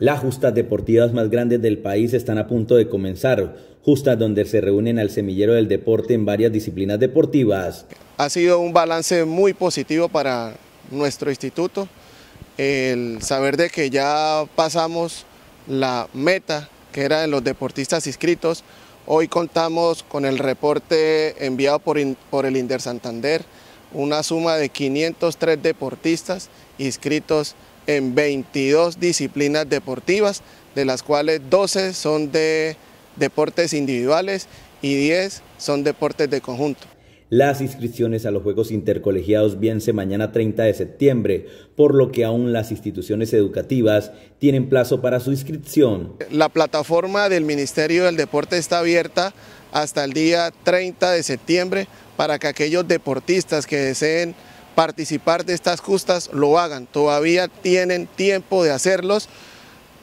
Las justas deportivas más grandes del país están a punto de comenzar, justas donde se reúnen al semillero del deporte en varias disciplinas deportivas. Ha sido un balance muy positivo para nuestro instituto, el saber de que ya pasamos la meta que era de los deportistas inscritos, hoy contamos con el reporte enviado por, el INDER Santander, una suma de 503 deportistas inscritos en 22 disciplinas deportivas, de las cuales 12 son de deportes individuales y 10 son deportes de conjunto. Las inscripciones a los Juegos Intercolegiados vienen mañana 30 de septiembre, por lo que aún las instituciones educativas tienen plazo para su inscripción. La plataforma del Ministerio del Deporte está abierta hasta el día 30 de septiembre para que aquellos deportistas que deseen participar de estas justas, lo hagan. Todavía tienen tiempo de hacerlos.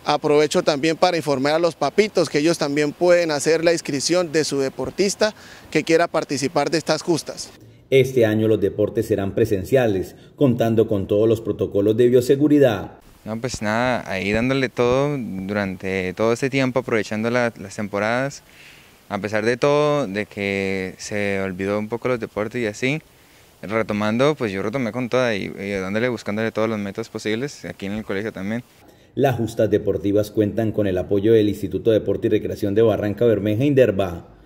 Aprovecho también para informar a los papitos que ellos también pueden hacer la inscripción de su deportista que quiera participar de estas justas. Este año los deportes serán presenciales, contando con todos los protocolos de bioseguridad. No, pues nada, ahí dándole todo durante todo este tiempo, aprovechando las temporadas, a pesar de todo, de que se olvidó un poco los deportes y así, retomando, pues yo retomé con toda y, dándole, buscándole todos los metas posibles, aquí en el colegio también. Las justas deportivas cuentan con el apoyo del Instituto de Deporte y Recreación de Barranca Bermeja, e Inderba